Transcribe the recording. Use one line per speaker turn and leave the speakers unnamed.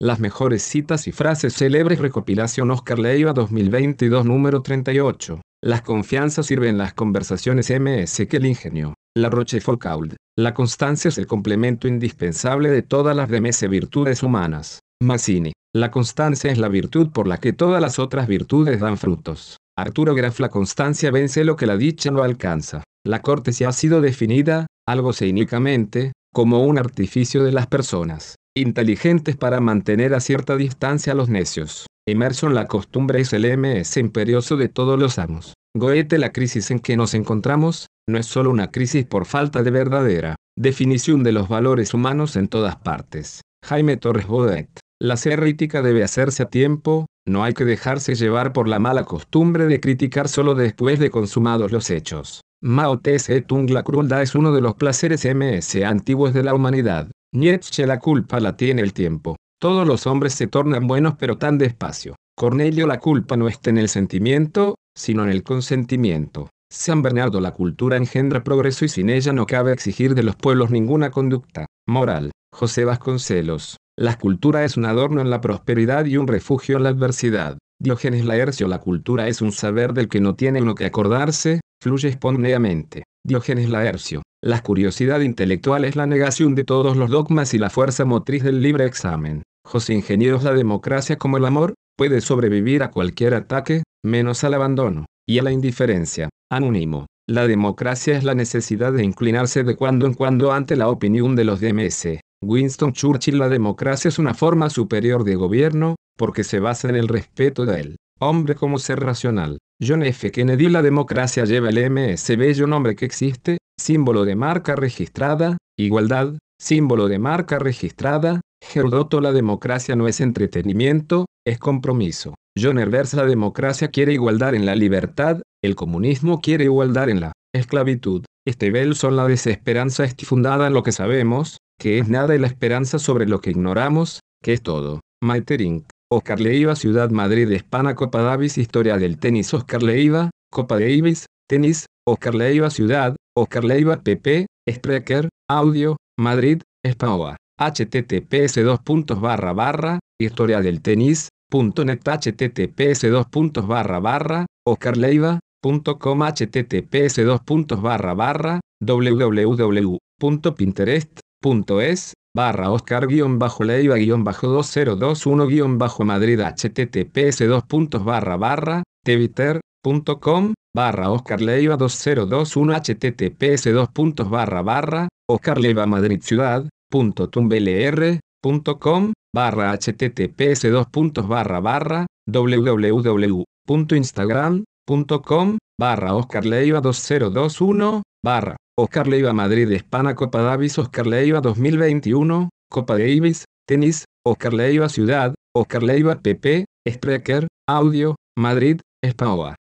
Las mejores citas y frases célebres recopilación Oscar Leiva 2022 número 38. Las confianzas sirven las conversaciones MS que el ingenio, la Rochefoucauld, la constancia es el complemento indispensable de todas las demás virtudes humanas. Mazzini, la constancia es la virtud por la que todas las otras virtudes dan frutos. Arturo Graf la constancia vence lo que la dicha no alcanza. La cortesía ha sido definida, algo cínicamente, como un artificio de las personas inteligentes para mantener a cierta distancia a los necios. Inmerso en la costumbre es el MS imperioso de todos los amos. Goethe la crisis en que nos encontramos, no es solo una crisis por falta de verdadera definición de los valores humanos en todas partes. Jaime Torres Bodet. La crítica debe hacerse a tiempo, no hay que dejarse llevar por la mala costumbre de criticar solo después de consumados los hechos. Mao Tse Tung la crueldad es uno de los placeres MS antiguos de la humanidad. Nietzsche la culpa la tiene el tiempo. Todos los hombres se tornan buenos pero tan despacio. Cornelio la culpa no está en el sentimiento, sino en el consentimiento. San Bernardo la cultura engendra progreso y sin ella no cabe exigir de los pueblos ninguna conducta. Moral. José Vasconcelos. La cultura es un adorno en la prosperidad y un refugio en la adversidad. Diógenes Laercio La cultura es un saber del que no tiene lo que acordarse, fluye espontáneamente. Diógenes Laercio. La curiosidad intelectual es la negación de todos los dogmas y la fuerza motriz del libre examen. José Ingenieros la democracia como el amor, puede sobrevivir a cualquier ataque, menos al abandono, y a la indiferencia. Anónimo. La democracia es la necesidad de inclinarse de cuando en cuando ante la opinión de los DMS. Winston Churchill La democracia es una forma superior de gobierno, porque se basa en el respeto de él. Hombre como ser racional. John F. Kennedy La democracia lleva el M. MS bello nombre que existe, símbolo de marca registrada, igualdad, símbolo de marca registrada, Herodoto La democracia no es entretenimiento, es compromiso. John Herbers La democracia quiere igualdad en la libertad, el comunismo quiere igualdad en la esclavitud. Este son La desesperanza es fundada en lo que sabemos, que es nada y la esperanza sobre lo que ignoramos, que es todo. Maeterink. Oscar Leiva Ciudad Madrid Hispana Copa Davis Historia del tenis Oscar Leiva, Copa Davis, tenis, Oscar Leiva Ciudad, Oscar Leiva PP, Spreaker, Audio, Madrid, España. https 2 puntos barra barra, historia del tenis, net https 2 puntos barra barra, Oscar Leiva, punto com https 2 barra barra, www.pinterest.es, barra oscar-leiva-2021-madrid https 2 barra barra twitter.com barra oscarleiva 2021 https 2 barra barra leiva madrid ciudad punto punto barra https 2 barra barra www.instagram.com barra oscar oscarleiva 2021 barra Oscar Leiva Madrid Hispana Copa Davis Oscar Leiva 2021, Copa Davis, Tenis, Oscar Leiva Ciudad, Oscar Leiva PP, Spreaker, Audio, Madrid, España